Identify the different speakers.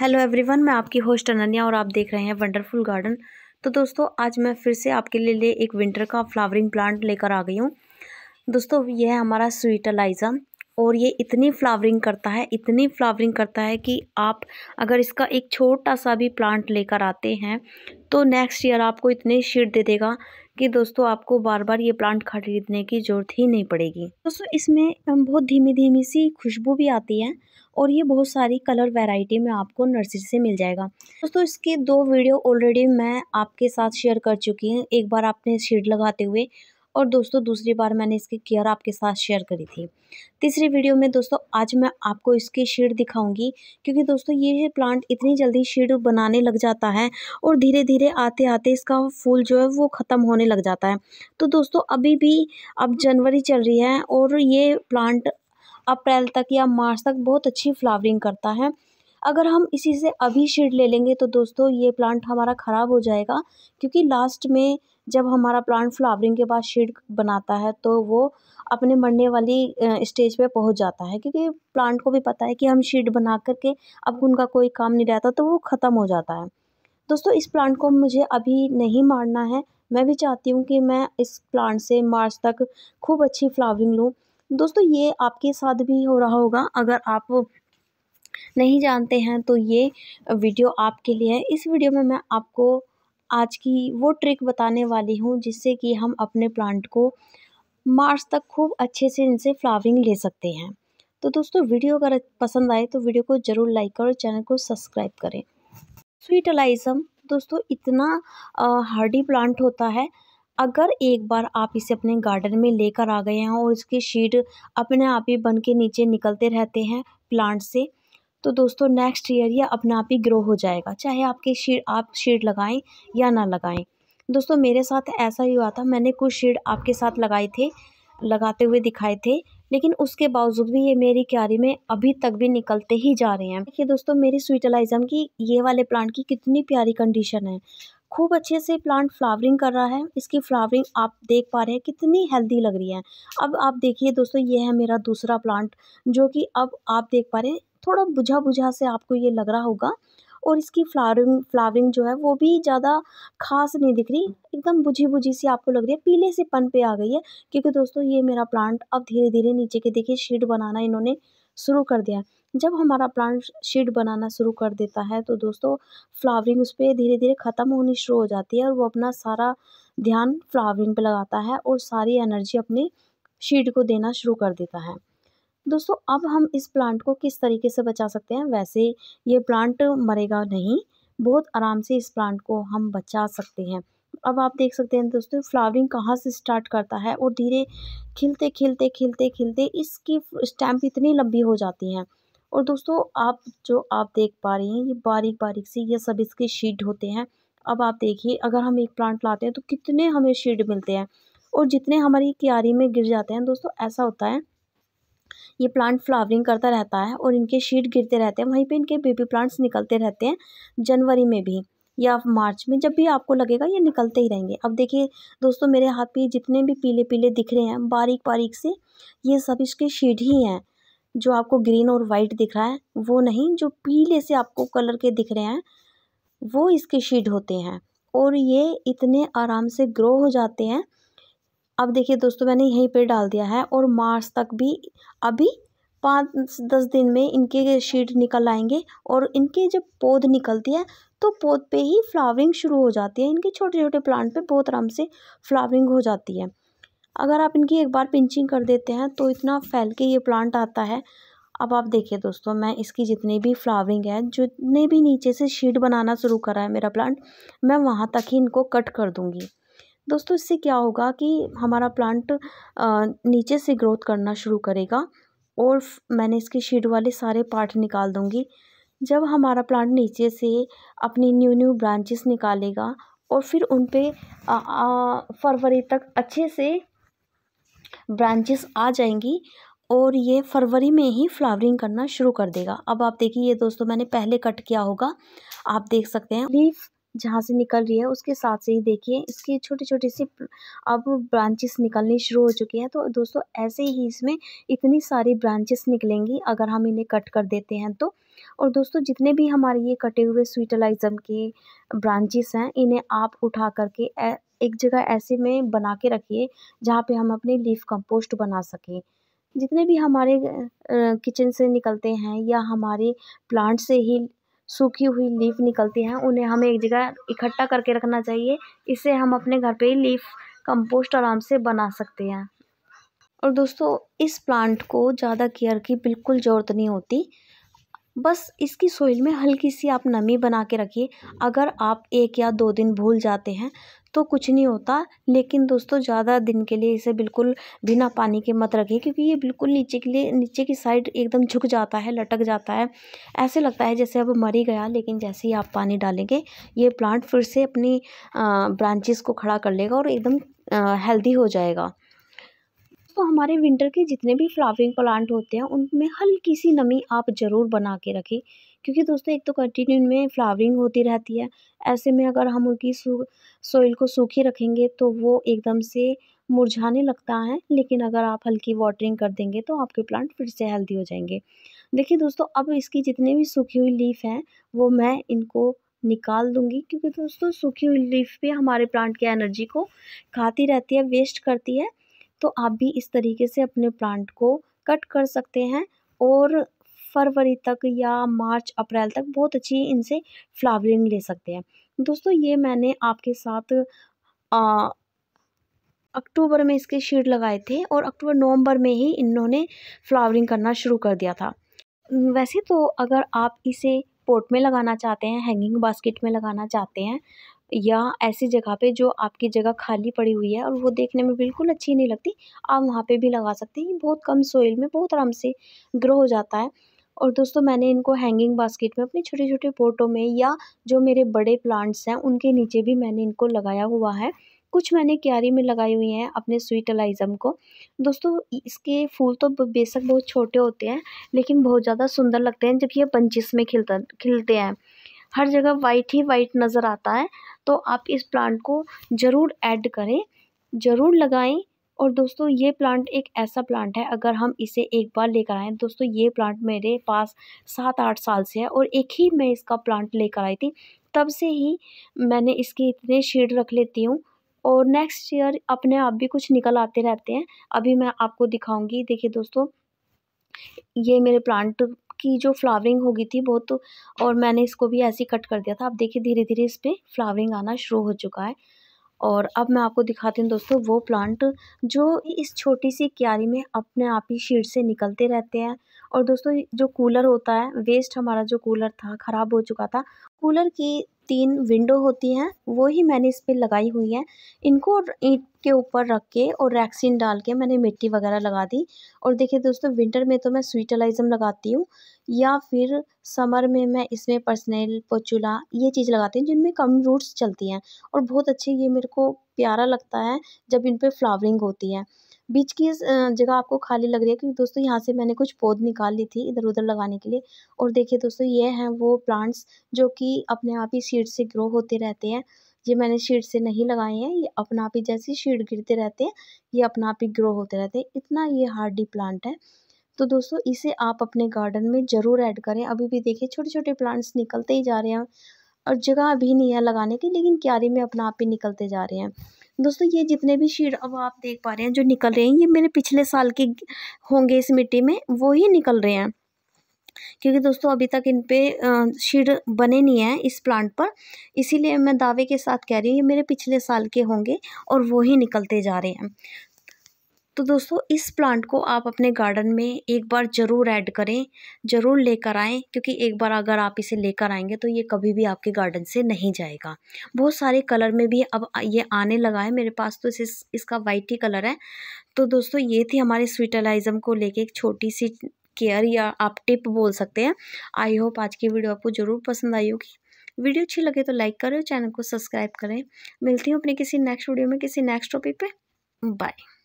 Speaker 1: hello everyone मैं आपकी host Ananya और आप देख रहे हैं वंडरफुल गार्डन तो दोस्तों आज मैं फिर से आपके लिए ले एक विंटर का फ्लावरिंग प्लांट लेकर आ गई हूँ दोस्तों यह है हमारा स्वीट अलाइजा और ये इतनी फ्लावरिंग करता है इतनी फ्लावरिंग करता है कि आप अगर इसका एक छोटा सा भी प्लांट लेकर आते हैं तो नेक्स्ट ईयर आपको इतने शीट दे देगा कि दोस्तों आपको बार बार ये प्लांट खरीदने की ज़रूरत ही नहीं पड़ेगी दोस्तों इसमें बहुत धीमी धीमी सी खुशबू भी आती है और ये बहुत सारी कलर वैरायटी में आपको नर्सरी से मिल जाएगा दोस्तों इसकी दो वीडियो ऑलरेडी मैं आपके साथ शेयर कर चुकी हूँ एक बार आपने शीट लगाते हुए और दोस्तों दूसरी बार मैंने इसकी केयर आपके साथ शेयर करी थी तीसरी वीडियो में दोस्तों आज मैं आपको इसकी शीड दिखाऊंगी क्योंकि दोस्तों ये प्लांट इतनी जल्दी शीड बनाने लग जाता है और धीरे धीरे आते आते इसका फूल जो है वो ख़त्म होने लग जाता है तो दोस्तों अभी भी अब जनवरी चल रही है और ये प्लांट अप्रैल तक या मार्च तक बहुत अच्छी फ्लावरिंग करता है अगर हम इसी से अभी शीड ले लेंगे तो दोस्तों ये प्लांट हमारा ख़राब हो जाएगा क्योंकि लास्ट में जब हमारा प्लांट फ्लावरिंग के बाद शीड बनाता है तो वो अपने मरने वाली स्टेज पे पहुंच जाता है क्योंकि प्लांट को भी पता है कि हम शीड बना करके अब उनका कोई काम नहीं रहता तो वो ख़त्म हो जाता है दोस्तों इस प्लांट को मुझे अभी नहीं मारना है मैं भी चाहती हूँ कि मैं इस प्लांट से मार्च तक खूब अच्छी फ्लावरिंग लूँ दोस्तों ये आपके साथ भी हो रहा होगा अगर आप नहीं जानते हैं तो ये वीडियो आपके लिए है इस वीडियो में मैं आपको आज की वो ट्रिक बताने वाली हूँ जिससे कि हम अपने प्लांट को मार्च तक खूब अच्छे से इनसे फ्लावरिंग ले सकते हैं तो दोस्तों वीडियो अगर पसंद आए तो वीडियो को ज़रूर लाइक करें और चैनल को सब्सक्राइब करें स्वीट दोस्तों इतना हार्डी प्लांट होता है अगर एक बार आप इसे अपने गार्डन में लेकर आ गए हैं और इसकी शीट अपने आप ही बन के नीचे निकलते रहते हैं प्लांट से तो दोस्तों नेक्स्ट ईयर ये अपने आप ही ग्रो हो जाएगा चाहे आपकी शीट आप शीट लगाएं या ना लगाएं दोस्तों मेरे साथ ऐसा ही हुआ था मैंने कुछ शीट आपके साथ लगाए थे लगाते हुए दिखाए थे लेकिन उसके बावजूद भी ये मेरी क्यारी में अभी तक भी निकलते ही जा रहे हैं देखिए दोस्तों मेरी स्वीटलाइजम की ये वाले प्लांट की कितनी प्यारी कंडीशन है खूब अच्छे से प्लांट फ्लावरिंग कर रहा है इसकी फ्लावरिंग आप देख पा रहे हैं कितनी हेल्दी लग रही है अब आप देखिए दोस्तों ये है मेरा दूसरा प्लांट जो कि अब आप देख पा रहे हैं थोड़ा बुझा बुझा से आपको ये लग रहा होगा और इसकी फ्लावरिंग फ्लावरिंग जो है वो भी ज़्यादा खास नहीं दिख रही एकदम बुझी बुझी सी आपको लग रही है पीले से पन पे आ गई है क्योंकि दोस्तों ये मेरा प्लांट अब धीरे धीरे नीचे के देखिए शेड बनाना इन्होंने शुरू कर दिया जब हमारा प्लांट शीड बनाना शुरू कर देता है तो दोस्तों फ्लावरिंग उस पर धीरे धीरे ख़त्म होनी शुरू हो जाती है और वो अपना सारा ध्यान फ्लावरिंग पे लगाता है और सारी एनर्जी अपनी शीड को देना शुरू कर देता है दोस्तों अब हम इस प्लांट को किस तरीके से बचा सकते हैं वैसे ये प्लांट मरेगा नहीं बहुत आराम से इस प्लांट को हम बचा सकते हैं अब आप देख सकते हैं दोस्तों फ्लावरिंग कहाँ से स्टार्ट करता है और धीरे खिलते खिलते खिलते खिलते इसकी स्टैम्प इतनी लंबी हो जाती हैं और दोस्तों आप जो आप देख पा रहे हैं ये बारीक बारीक से ये सब इसके शीड होते हैं अब आप देखिए अगर हम एक प्लांट लाते हैं तो कितने हमें शीड मिलते हैं और जितने हमारी क्यारी में गिर जाते हैं दोस्तों ऐसा होता है ये प्लांट फ्लावरिंग करता रहता है और इनके शीड गिरते रहते हैं वहीं पे इनके बेबी प्लांट्स निकलते रहते हैं जनवरी में भी या मार्च में जब भी आपको लगेगा ये निकलते ही रहेंगे अब देखिए दोस्तों मेरे हाथ पे जितने भी पीले पीले दिख रहे हैं बारीक बारीक से ये सब इसके शेड ही हैं जो आपको ग्रीन और वाइट दिख रहा है वो नहीं जो पीले से आपको कलर के दिख रहे हैं वो इसके शेड होते हैं और ये इतने आराम से ग्रो हो जाते हैं अब देखिए दोस्तों मैंने यहीं पर डाल दिया है और मार्च तक भी अभी पाँच दस दिन में इनके शीट निकल आएंगे और इनके जब पौध निकलती है तो पौध पे ही फ्लावरिंग शुरू हो जाती है इनके छोटे छोटे प्लांट पे बहुत आराम से फ्लावरिंग हो जाती है अगर आप इनकी एक बार पिंचिंग कर देते हैं तो इतना फैल के ये प्लांट आता है अब आप देखिए दोस्तों मैं इसकी जितनी भी फ्लावरिंग है जितने भी नीचे से शीट बनाना शुरू करा है मेरा प्लांट मैं वहाँ तक ही इनको कट कर दूँगी दोस्तों इससे क्या होगा कि हमारा प्लांट नीचे से ग्रोथ करना शुरू करेगा और मैंने इसके शीड वाले सारे पार्ट निकाल दूँगी जब हमारा प्लांट नीचे से अपनी न्यू न्यू ब्रांचेस निकालेगा और फिर उन पर फरवरी तक अच्छे से ब्रांचेस आ जाएंगी और ये फरवरी में ही फ्लावरिंग करना शुरू कर देगा अब आप देखिए ये दोस्तों मैंने पहले कट किया होगा आप देख सकते हैं लीफ जहाँ से निकल रही है उसके साथ से ही देखिए इसकी छोटी छोटी सी अब ब्रांचेस निकलनी शुरू हो चुकी हैं तो दोस्तों ऐसे ही इसमें इतनी सारी ब्रांचेस निकलेंगी अगर हम इन्हें कट कर देते हैं तो और दोस्तों जितने भी हमारे ये कटे हुए स्वीटलाइज़म के ब्रांचेस हैं इन्हें आप उठा करके एक जगह ऐसे में बना के रखिए जहाँ पर हम अपने लीफ कंपोस्ट बना सकें जितने भी हमारे किचन से निकलते हैं या हमारे प्लांट से ही सूखी हुई लीफ निकलती हैं उन्हें हमें एक जगह इकट्ठा करके रखना चाहिए इसे हम अपने घर पे ही लीफ कंपोस्ट आराम से बना सकते हैं और दोस्तों इस प्लांट को ज़्यादा केयर की बिल्कुल ज़रूरत नहीं होती बस इसकी सोइल में हल्की सी आप नमी बना के रखिए अगर आप एक या दो दिन भूल जाते हैं तो कुछ नहीं होता लेकिन दोस्तों ज़्यादा दिन के लिए इसे बिल्कुल बिना पानी के मत रखिए क्योंकि ये बिल्कुल नीचे के लिए नीचे की साइड एकदम झुक जाता है लटक जाता है ऐसे लगता है जैसे अब मर ही गया लेकिन जैसे ही आप पानी डालेंगे ये प्लांट फिर से अपनी ब्रांचेस को खड़ा कर लेगा और एकदम हेल्दी हो जाएगा तो हमारे विंटर के जितने भी फ्लावरिंग प्लांट होते हैं उनमें हल्की सी नमी आप ज़रूर बना के रखें क्योंकि दोस्तों एक तो कंटिन्यू इनमें फ्लावरिंग होती रहती है ऐसे में अगर हम उनकी सोइल को सूखी रखेंगे तो वो एकदम से मुरझाने लगता है लेकिन अगर आप हल्की वाटरिंग कर देंगे तो आपके प्लांट फिर से हेल्दी हो जाएंगे देखिए दोस्तों अब इसकी जितनी भी सूखी हुई लीफ हैं वो मैं इनको निकाल दूंगी क्योंकि दोस्तों सूखी हुई लीफ भी हमारे प्लांट की एनर्जी को खाती रहती है वेस्ट करती है तो आप भी इस तरीके से अपने प्लांट को कट कर सकते हैं और फरवरी तक या मार्च अप्रैल तक बहुत अच्छी इनसे फ्लावरिंग ले सकते हैं दोस्तों ये मैंने आपके साथ आ, अक्टूबर में इसके शीड लगाए थे और अक्टूबर नवंबर में ही इन्होंने फ्लावरिंग करना शुरू कर दिया था वैसे तो अगर आप इसे पोर्ट में लगाना चाहते हैं हैंगिंग बास्केट में लगाना चाहते हैं या ऐसी जगह पे जो आपकी जगह खाली पड़ी हुई है और वो देखने में बिल्कुल अच्छी नहीं लगती आप वहाँ पे भी लगा सकते हैं बहुत कम सोइल में बहुत आराम से ग्रो हो जाता है और दोस्तों मैंने इनको हैंगिंग बास्केट में अपने छोटे छोटे पोटों में या जो मेरे बड़े प्लांट्स हैं उनके नीचे भी मैंने इनको लगाया हुआ है कुछ मैंने क्यारी में लगाई हुई हैं अपने स्वीट अलाइजम को दोस्तों इसके फूल तो बेशक बहुत छोटे होते हैं लेकिन बहुत ज़्यादा सुंदर लगते हैं जब ये पंचिस में खिलता खिलते हैं हर जगह वाइट ही वाइट नज़र आता है तो आप इस प्लांट को ज़रूर ऐड करें ज़रूर लगाएं और दोस्तों ये प्लांट एक ऐसा प्लांट है अगर हम इसे एक बार लेकर आएँ दोस्तों ये प्लांट मेरे पास सात आठ साल से है और एक ही मैं इसका प्लांट लेकर आई थी तब से ही मैंने इसके इतने शेड रख लेती हूँ और नेक्स्ट ईयर अपने आप भी कुछ निकल आते रहते हैं अभी मैं आपको दिखाऊँगी देखिए दोस्तों ये मेरे प्लांट की जो फ्लावरिंग होगी थी बहुत और मैंने इसको भी ऐसे कट कर दिया था आप देखिए धीरे धीरे इस पर फ्लावरिंग आना शुरू हो चुका है और अब मैं आपको दिखाती हूँ दोस्तों वो प्लांट जो इस छोटी सी क्यारी में अपने आप ही शीट से निकलते रहते हैं और दोस्तों जो कूलर होता है वेस्ट हमारा जो कूलर था ख़राब हो चुका था कूलर की तीन विंडो होती हैं वो ही मैंने इस पर लगाई हुई हैं इनको ईंट के ऊपर रख के और रैक्सीन डाल के मैंने मिट्टी वगैरह लगा दी और देखिए दोस्तों विंटर में तो मैं स्वीटलाइजम लगाती हूँ या फिर समर में मैं इसमें पर्सनल पोचूला ये चीज़ लगाती हूँ जिनमें कम रूट्स चलती हैं और बहुत अच्छे ये मेरे को प्यारा लगता है जब इन पर फ्लावरिंग होती है बीच की जगह आपको खाली लग रही है क्योंकि दोस्तों यहाँ से मैंने कुछ पौध निकाल ली थी इधर उधर लगाने के लिए और देखिए दोस्तों ये हैं वो प्लांट्स जो कि अपने आप ही सीड से ग्रो होते रहते हैं ये मैंने शीड से नहीं लगाए हैं ये अपना आप ही जैसे शीड गिरते रहते हैं ये अपना आप ही ग्रो होते रहते हैं इतना ये हार्डी प्लांट है तो दोस्तों इसे आप अपने गार्डन में ज़रूर ऐड करें अभी भी देखिए छोटे छोटे प्लांट्स निकलते ही जा रहे हैं और जगह अभी नहीं है लगाने की लेकिन क्यारी में अपना आप ही निकलते जा रहे हैं दोस्तों ये जितने भी शीट अब आप देख पा रहे हैं जो निकल रहे हैं ये मेरे पिछले साल के होंगे इस मिट्टी में वो ही निकल रहे हैं क्योंकि दोस्तों अभी तक इन पे शीड बने नहीं हैं इस प्लांट पर इसीलिए मैं दावे के साथ कह रही हूँ ये मेरे पिछले साल के होंगे और वो ही निकलते जा रहे हैं तो दोस्तों इस प्लांट को आप अपने गार्डन में एक बार ज़रूर ऐड करें ज़रूर लेकर आएँ क्योंकि एक बार अगर आप इसे लेकर आएंगे तो ये कभी भी आपके गार्डन से नहीं जाएगा बहुत सारे कलर में भी अब ये आने लगा है मेरे पास तो इस, इसका वाइट ही कलर है तो दोस्तों ये थी हमारे स्वीटलाइज़म को लेके एक छोटी सी केयर या आप टिप बोल सकते हैं आई होप आज की वीडियो आपको ज़रूर पसंद आई होगी वीडियो अच्छी लगे तो लाइक करें चैनल को सब्सक्राइब करें मिलती हूँ अपने किसी नेक्स्ट वीडियो में किसी नेक्स्ट टॉपिक पे बाय